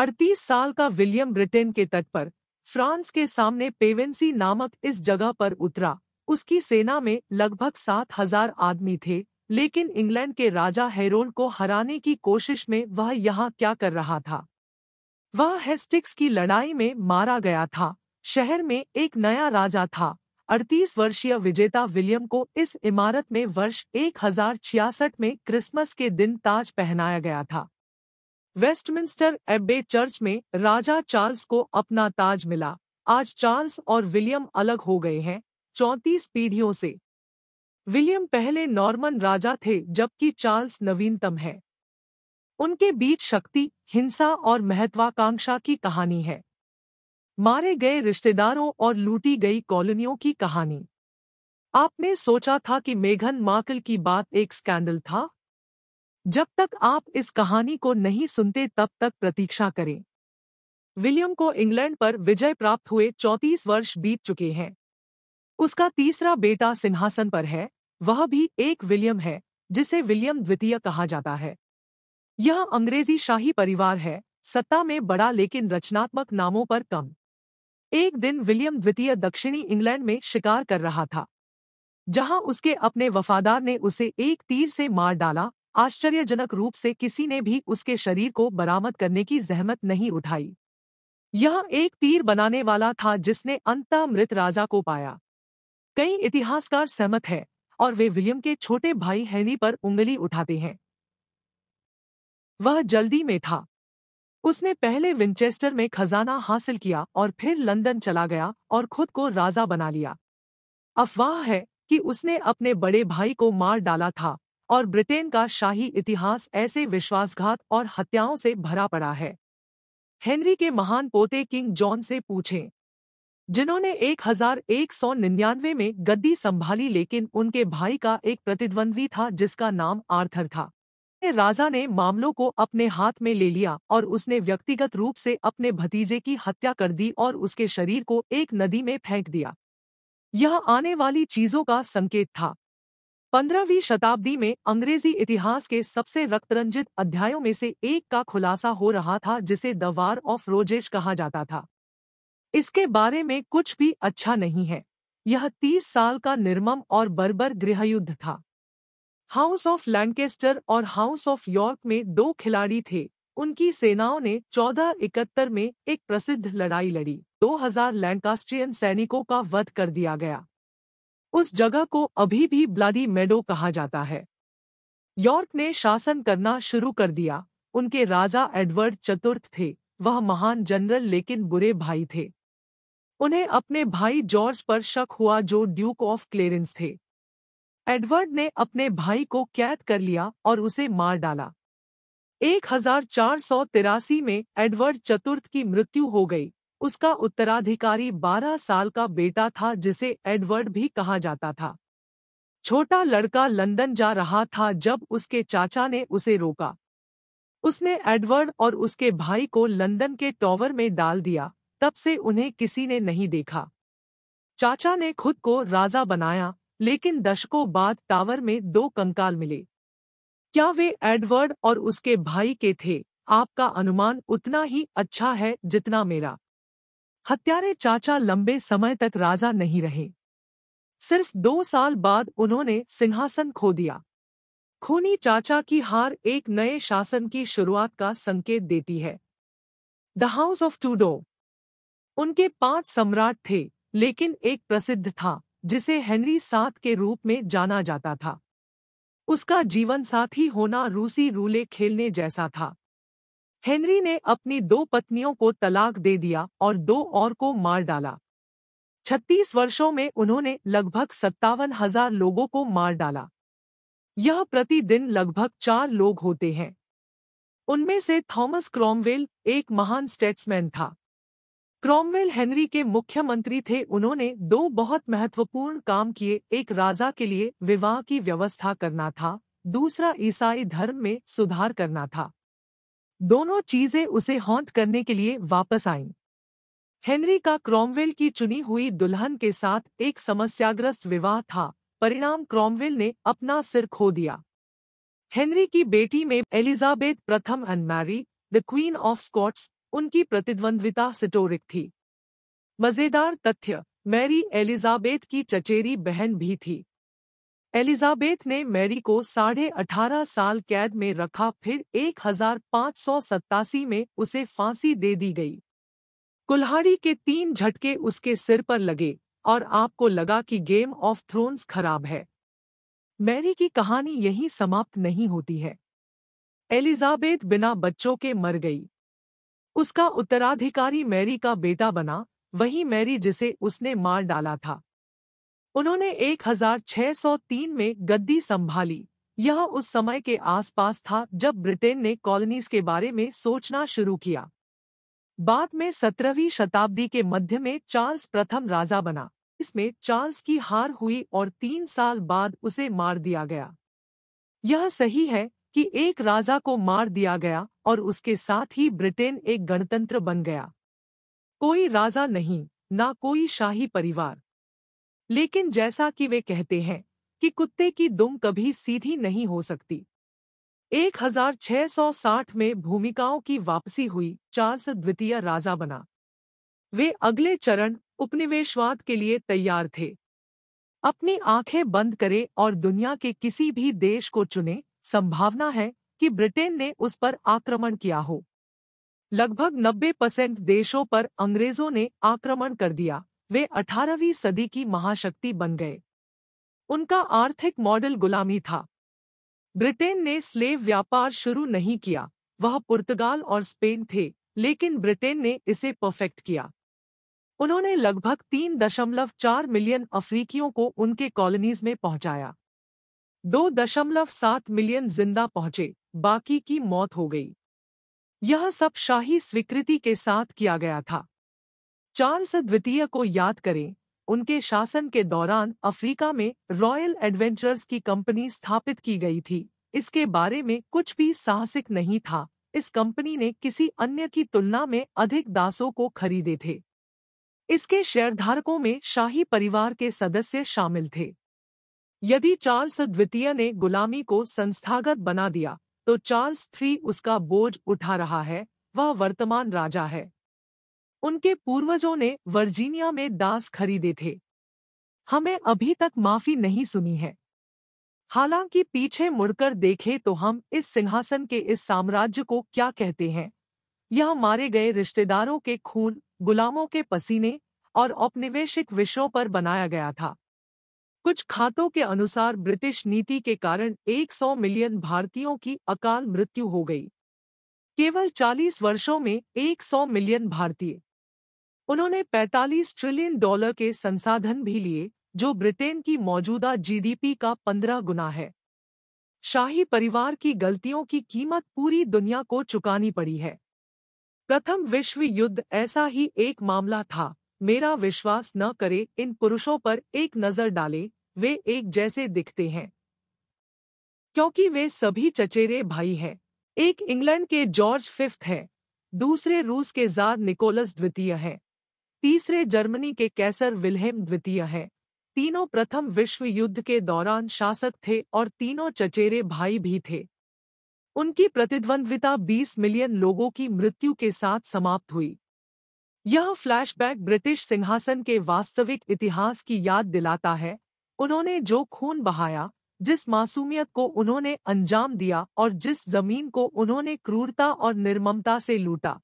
अड़तीस साल का विलियम ब्रिटेन के तट पर फ्रांस के सामने पेवेंसी नामक इस जगह पर उतरा उसकी सेना में लगभग सात हजार आदमी थे लेकिन इंग्लैंड के राजा हेरोल्ड को हराने की कोशिश में वह यहाँ क्या कर रहा था वह हेस्टिक्स की लड़ाई में मारा गया था शहर में एक नया राजा था अड़तीस वर्षीय विजेता विलियम को इस इमारत में वर्ष एक में क्रिसमस के दिन ताज पहनाया गया था वेस्टमिंस्टर एब्बे चर्च में राजा चार्ल्स को अपना ताज मिला आज चार्ल्स और विलियम अलग हो गए हैं चौंतीस पीढ़ियों से विलियम पहले नॉर्मन राजा थे जबकि चार्ल्स नवीनतम है उनके बीच शक्ति हिंसा और महत्वाकांक्षा की कहानी है मारे गए रिश्तेदारों और लूटी गई कॉलोनियों की कहानी आपने सोचा था कि मेघन माकल की बात एक स्कैंडल था जब तक आप इस कहानी को नहीं सुनते तब तक प्रतीक्षा करें विलियम को इंग्लैंड पर विजय प्राप्त हुए 34 वर्ष बीत चुके हैं उसका तीसरा बेटा सिंहासन पर है वह भी एक विलियम है जिसे विलियम द्वितीय कहा जाता है यह अंग्रेजी शाही परिवार है सत्ता में बड़ा लेकिन रचनात्मक नामों पर कम एक दिन विलियम द्वितीय दक्षिणी इंग्लैंड में शिकार कर रहा था जहां उसके अपने वफादार ने उसे एक तीर से मार डाला आश्चर्यजनक रूप से किसी ने भी उसके शरीर को बरामद करने की जहमत नहीं उठाई यह एक तीर बनाने वाला था जिसने अंता मृत राजा को पाया कई इतिहासकार सहमत हैं और वे विलियम के छोटे भाई हैनी पर उंगली उठाते हैं वह जल्दी में था उसने पहले विंचेस्टर में खजाना हासिल किया और फिर लंदन चला गया और खुद को राजा बना लिया अफवाह है कि उसने अपने बड़े भाई को मार डाला था और ब्रिटेन का शाही इतिहास ऐसे विश्वासघात और हत्याओं से भरा पड़ा है हेनरी के महान पोते किंग जॉन से पूछें जिन्होंने 1199 में गद्दी संभाली लेकिन उनके भाई का एक प्रतिद्वंद्वी था जिसका नाम आर्थर था राजा ने मामलों को अपने हाथ में ले लिया और उसने व्यक्तिगत रूप से अपने भतीजे की हत्या कर दी और उसके शरीर को एक नदी में फेंक दिया यह आने वाली चीजों का संकेत था पंद्रहवीं शताब्दी में अंग्रेजी इतिहास के सबसे रक्तरंजित अध्यायों में से एक का खुलासा हो रहा था जिसे द वार ऑफ रोजेज कहा जाता था इसके बारे में कुछ भी अच्छा नहीं है यह तीस साल का निर्मम और बर्बर गृहयुद्ध था हाउस ऑफ लैंकेस्टर और हाउस ऑफ यॉर्क में दो खिलाड़ी थे उनकी सेनाओं ने चौदह इकहत्तर में एक प्रसिद्ध लड़ाई लड़ी 2000 लैंकास्ट्रियन सैनिकों का वध कर दिया गया उस जगह को अभी भी ब्लाडी मेडो कहा जाता है यॉर्क ने शासन करना शुरू कर दिया उनके राजा एडवर्ड चतुर्थ थे वह महान जनरल लेकिन बुरे भाई थे उन्हें अपने भाई जॉर्ज पर शक हुआ जो ड्यूक ऑफ क्लेरेंस थे एडवर्ड ने अपने भाई को कैद कर लिया और उसे मार डाला एक में एडवर्ड चतुर्थ की मृत्यु हो गई उसका उत्तराधिकारी 12 साल का बेटा था जिसे एडवर्ड भी कहा जाता था छोटा लड़का लंदन जा रहा था जब उसके चाचा ने उसे रोका उसने एडवर्ड और उसके भाई को लंदन के टॉवर में डाल दिया तब से उन्हें किसी ने नहीं देखा चाचा ने खुद को राजा बनाया लेकिन दशकों बाद टावर में दो कंकाल मिले क्या वे एडवर्ड और उसके भाई के थे आपका अनुमान उतना ही अच्छा है जितना मेरा हत्यारे चाचा लंबे समय तक राजा नहीं रहे सिर्फ दो साल बाद उन्होंने सिंहासन खो दिया खूनी चाचा की हार एक नए शासन की शुरुआत का संकेत देती है द हाउस ऑफ टूडो उनके पांच सम्राट थे लेकिन एक प्रसिद्ध था जिसे हेनरी सात के रूप में जाना जाता था उसका जीवन साथी होना रूसी रूले खेलने जैसा था हेनरी ने अपनी दो पत्नियों को तलाक दे दिया और दो और को मार डाला छत्तीस वर्षों में उन्होंने लगभग सत्तावन हजार लोगों को मार डाला यह प्रतिदिन लगभग चार लोग होते हैं उनमें से थॉमस क्रॉमवेल एक महान स्टेट्समैन था क्रॉमवेल हेनरी के मुख्यमंत्री थे उन्होंने दो बहुत महत्वपूर्ण काम किए एक राजा के लिए विवाह की व्यवस्था करना था दूसरा ईसाई धर्म में सुधार करना था दोनों चीजें उसे हॉन्ट करने के लिए वापस आईं हेनरी का क्रॉमवेल की चुनी हुई दुल्हन के साथ एक समस्याग्रस्त विवाह था परिणाम क्रॉमवेल ने अपना सिर खो दिया हेनरी की बेटी में एलिजाबेथ प्रथम and Mary the queen of Scots उनकी प्रतिद्वंद्विता सिटोरिक थी मजेदार तथ्य मैरी एलिजाबेथ की चचेरी बहन भी थी एलिजाबेथ ने मैरी को साढ़े अठारह साल कैद में रखा फिर एक हजार पाँच सौ सत्तासी में उसे फांसी दे दी गई कुल्हाड़ी के तीन झटके उसके सिर पर लगे और आपको लगा कि गेम ऑफ थ्रोन्स खराब है मैरी की कहानी यहीं समाप्त नहीं होती है एलिजाबेथ बिना बच्चों के मर गई उसका उत्तराधिकारी मैरी का बेटा बना वही मैरी जिसे उसने मार डाला था उन्होंने 1603 में गद्दी संभाली यह उस समय के आसपास था जब ब्रिटेन ने कॉलोनीज के बारे में सोचना शुरू किया बाद में सत्रहवीं शताब्दी के मध्य में चार्ल्स प्रथम राजा बना इसमें चार्ल्स की हार हुई और तीन साल बाद उसे मार दिया गया यह सही है कि एक राजा को मार दिया गया और उसके साथ ही ब्रिटेन एक गणतंत्र बन गया कोई राजा नहीं ना कोई शाही परिवार लेकिन जैसा कि वे कहते हैं कि कुत्ते की दुम कभी सीधी नहीं हो सकती 1660 में भूमिकाओं की वापसी हुई चार्ल्स द्वितीय राजा बना वे अगले चरण उपनिवेशवाद के लिए तैयार थे अपनी आंखें बंद करें और दुनिया के किसी भी देश को चुने संभावना है कि ब्रिटेन ने उस पर आक्रमण किया हो लगभग 90 परसेंट देशों पर अंग्रेजों ने आक्रमण कर दिया वे 18वीं सदी की महाशक्ति बन गए उनका आर्थिक मॉडल गुलामी था ब्रिटेन ने स्लेव व्यापार शुरू नहीं किया वह पुर्तगाल और स्पेन थे लेकिन ब्रिटेन ने इसे परफेक्ट किया उन्होंने लगभग तीन दशमलव चार मिलियन अफ्रीकियों को उनके कॉलोनीज में पहुंचाया दो दशमलव सात मिलियन जिंदा पहुंचे बाकी की मौत हो गई यह सब शाही स्वीकृति के साथ किया गया था चार्ल्स द्वितीय को याद करें उनके शासन के दौरान अफ्रीका में रॉयल एडवेंचर्स की कंपनी स्थापित की गई थी इसके बारे में कुछ भी साहसिक नहीं था इस कंपनी ने किसी अन्य की तुलना में अधिक दासों को खरीदे थे इसके शेयरधारकों में शाही परिवार के सदस्य शामिल थे यदि चार्ल्स द्वितीय ने गुलामी को संस्थागत बना दिया तो चार्ल्स थ्री उसका बोझ उठा रहा है वह वर्तमान राजा है उनके पूर्वजों ने वर्जीनिया में दास खरीदे थे हमें अभी तक माफी नहीं सुनी है हालांकि पीछे मुड़कर देखें तो हम इस सिंहासन के इस साम्राज्य को क्या कहते हैं यह मारे गए रिश्तेदारों के खून गुलामों के पसीने और औपनिवेशिक विषयों पर बनाया गया था कुछ खातों के अनुसार ब्रिटिश नीति के कारण 100 मिलियन भारतीयों की अकाल मृत्यु हो गई केवल 40 वर्षों में 100 मिलियन भारतीय उन्होंने 45 ट्रिलियन डॉलर के संसाधन भी लिए जो ब्रिटेन की मौजूदा जीडीपी का 15 गुना है शाही परिवार की गलतियों की कीमत पूरी दुनिया को चुकानी पड़ी है प्रथम विश्व युद्ध ऐसा ही एक मामला था मेरा विश्वास न करे इन पुरुषों पर एक नज़र डालें वे एक जैसे दिखते हैं क्योंकि वे सभी चचेरे भाई हैं एक इंग्लैंड के जॉर्ज फिफ्थ हैं दूसरे रूस के जार निकोलस द्वितीय हैं तीसरे जर्मनी के कैसर विल्हेम द्वितीय हैं तीनों प्रथम विश्व युद्ध के दौरान शासक थे और तीनों चचेरे भाई भी थे उनकी प्रतिद्वंद्विता 20 मिलियन लोगों की मृत्यु के साथ समाप्त हुई यह फ्लैशबैक ब्रिटिश सिंहासन के वास्तविक इतिहास की याद दिलाता है उन्होंने जो खून बहाया जिस मासूमियत को उन्होंने अंजाम दिया और जिस जमीन को उन्होंने क्रूरता और निर्ममता से लूटा